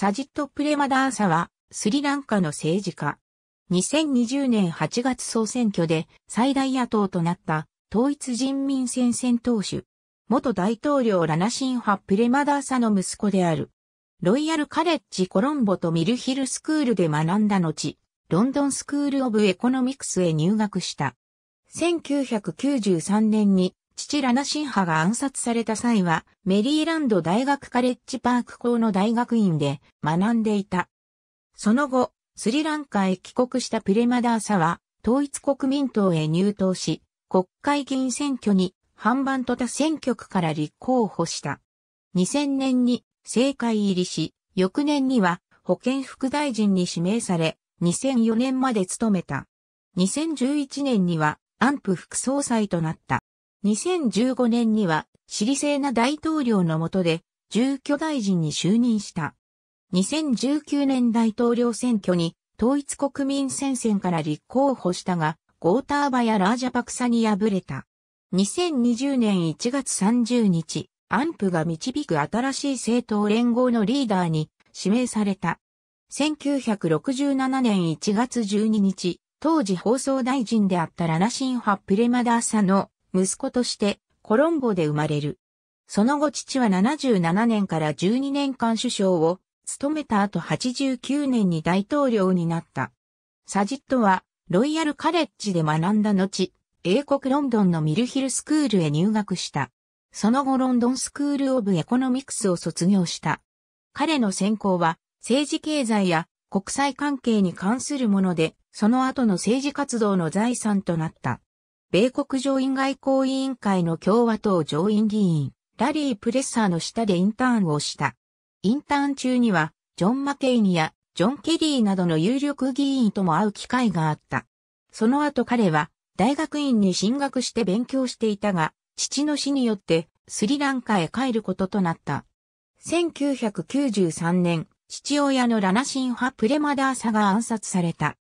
サジット・プレマダーサは、スリランカの政治家。2020年8月総選挙で最大野党となった統一人民戦線党首。元大統領ラナシンハ・プレマダーサの息子である。ロイヤルカレッジコロンボとミルヒルスクールで学んだ後、ロンドンスクールオブエコノミクスへ入学した。1993年に父ラナシンハが暗殺された際は、メリーランド大学カレッジパーク校の大学院で学んでいた。その後、スリランカへ帰国したプレマダーサは、統一国民党へ入党し、国会議員選挙に、反番と他選挙区から立候補した。2000年に政界入りし、翌年には保健副大臣に指名され、2004年まで務めた。2011年には安プ副総裁となった。2015年には、シリセーナ大統領の下で、住居大臣に就任した。2019年大統領選挙に、統一国民戦線から立候補したが、ゴーターバやラージャパクサに敗れた。2020年1月30日、アンプが導く新しい政党連合のリーダーに指名された。1967年1月12日、当時放送大臣であったラナシンハ・プレマダーサの息子としてコロンボで生まれる。その後父は77年から12年間首相を務めた後89年に大統領になった。サジットはロイヤルカレッジで学んだ後、英国ロンドンのミルヒルスクールへ入学した。その後ロンドンスクールオブエコノミクスを卒業した。彼の専攻は政治経済や国際関係に関するもので、その後の政治活動の財産となった。米国上院外交委員会の共和党上院議員、ラリー・プレッサーの下でインターンをした。インターン中には、ジョン・マケイニやジョン・ケリーなどの有力議員とも会う機会があった。その後彼は、大学院に進学して勉強していたが、父の死によってスリランカへ帰ることとなった。1993年、父親のラナシン派プレマダーサが暗殺された。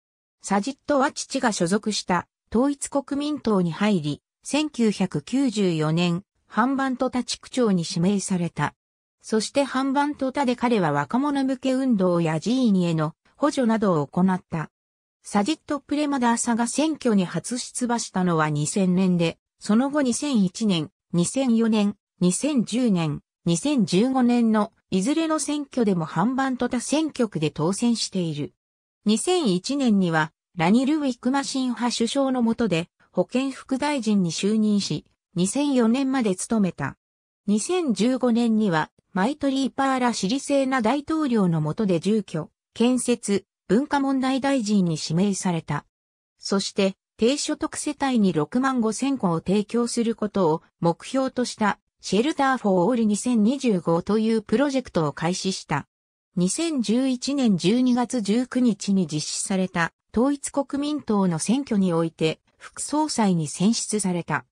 サジットは父が所属した統一国民党に入り、1994年、半番と田地区長に指名された。そして半番と田で彼は若者向け運動や寺院への補助などを行った。サジット・プレマダーサが選挙に初出馬したのは2000年で、その後2001年、2004年、2010年、2015年のいずれの選挙でも半番と他選挙区で当選している。2001年にはラニル・ウィクマシン派首相の下で保健副大臣に就任し、2004年まで務めた。2015年にはマイトリーパーラ・シリセーナ大統領の下で住居、建設、文化問題大臣に指名された。そして、低所得世帯に6万5千個を提供することを目標としたシェルターフォーオール2025というプロジェクトを開始した。2011年12月19日に実施された統一国民党の選挙において副総裁に選出された。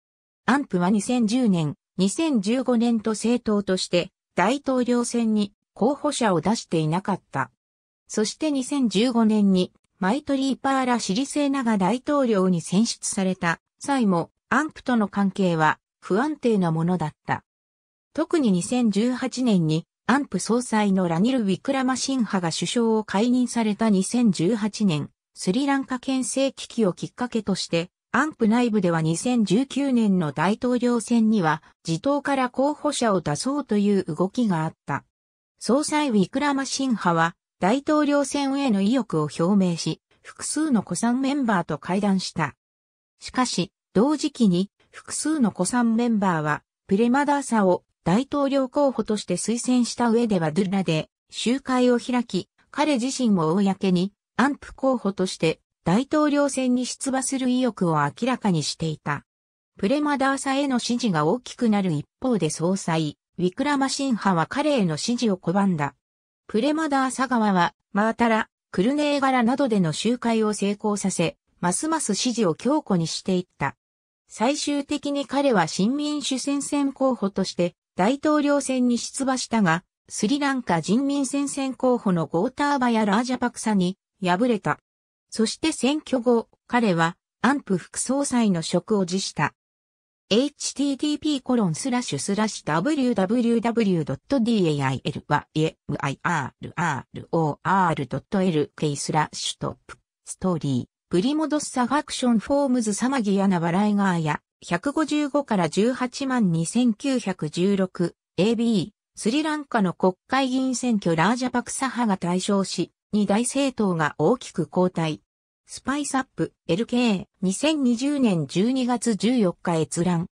アンプは2010年、2015年と政党として大統領選に候補者を出していなかった。そして2015年にマイトリーパーラ・シリセーナが大統領に選出された際もアンプとの関係は不安定なものだった。特に2018年にアンプ総裁のラニル・ウィクラマシン派が首相を解任された2018年、スリランカ県政危機をきっかけとして、アンプ内部では2019年の大統領選には、自党から候補者を出そうという動きがあった。総裁ウィクラマシン派は、大統領選への意欲を表明し、複数のさ参メンバーと会談した。しかし、同時期に、複数のさ参メンバーは、プレマダーサを大統領候補として推薦した上ではドゥラで集会を開き、彼自身も公にアンプ候補として大統領選に出馬する意欲を明らかにしていた。プレマダーサへの支持が大きくなる一方で総裁、ウィクラマシン派は彼への支持を拒んだ。プレマダーサ側は、マータラ、クルネー柄などでの集会を成功させ、ますます支持を強固にしていった。最終的に彼は新民主戦線候補として大統領選に出馬したが、スリランカ人民戦線候補のゴーターバやラージャパクサに敗れた。そして選挙後、彼は安プ副総裁の職を辞した。h t t p w w w d a i l y i r r o r l k スラッシュトップストーリープリモドッサファクションフォームズサマギアナ笑いガーヤ155から18万2916 AB スリランカの国会議員選挙ラージャパクサハが対象し二大政党が大きく後退。スパイスアップ LK 2020年12月14日閲覧。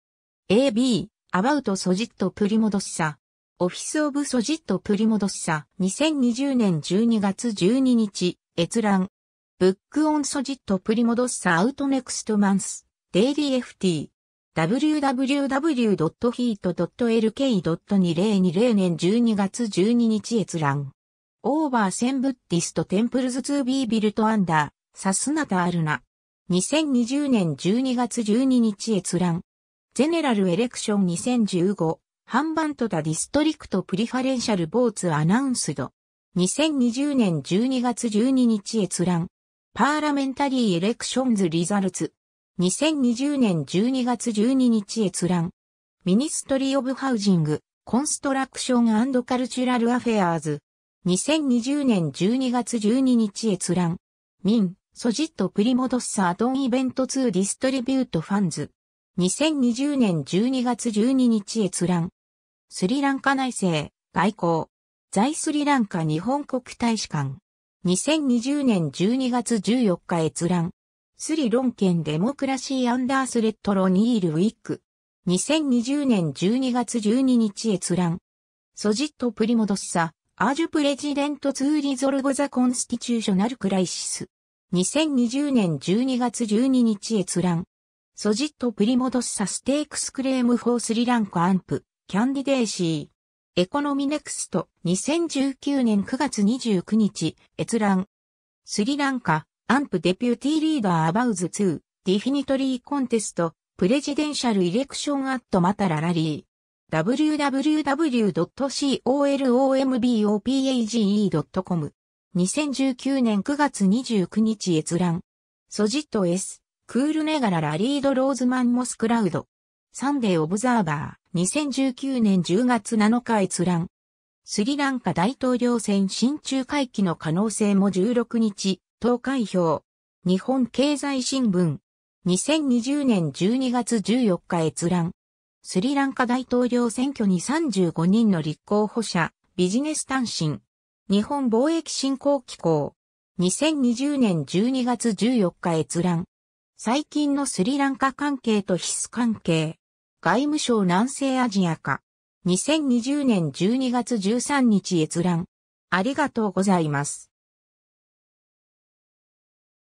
AB アバウトソジットプリモドシサ。オフィスオブソジットプリモドシサ2020年12月12日閲覧。ブックオンソジットプリモドシサアウトネクストマンス。デイリー FT。www.heat.lk.2020 年12月12日閲覧。オーバーセンブッティストテンプルズツービービルトアンダー、サスナタアルナ。2020年12月12日閲覧。ゼネラルエレクション2015、ハンバントダディストリクトプリファレンシャルボーツアナウンスド。2020年12月12日閲覧。パーラメンタリーエレクションズリザルツ。2020年12月12日閲覧。ミニストリーオブハウジング、コンストラクションカルチュラルアフェアーズ。2020年12月12日閲覧。民、ソジットプリモドッサアドンイベント2ディストリビュートファンズ。2020年12月12日閲覧。スリランカ内政、外交。在スリランカ日本国大使館。2020年12月14日閲覧。スリロン県デモクラシーアンダースレットロニールウィック。2020年12月12日閲覧。ソジットプリモドッサ、アージュプレジデントツーリゾルボザコンスティチューショナルクライシス。2020年12月12日閲覧。ソジットプリモドスサステークスクレームフォースリランカアンプ、キャンディデーシー。エコノミネクスト2019年9月29日閲覧。スリランカ、アンプデピューティーリーダーアバウズ2、ディフィニトリーコンテスト、プレジデンシャルイレクションアットマタララリー。www.colombopage.com。2019年9月29日閲覧。ソジット S、クールネガララリードローズマンモスクラウド。サンデーオブザーバー。2019年10月7日閲覧。スリランカ大統領選新中回帰の可能性も16日、投開票。日本経済新聞。2020年12月14日閲覧。スリランカ大統領選挙に35人の立候補者、ビジネス単身。日本貿易振興機構。2020年12月14日閲覧。最近のスリランカ関係と必須関係。外務省南西アジア化。2020年12月13日閲覧。ありがとうございます。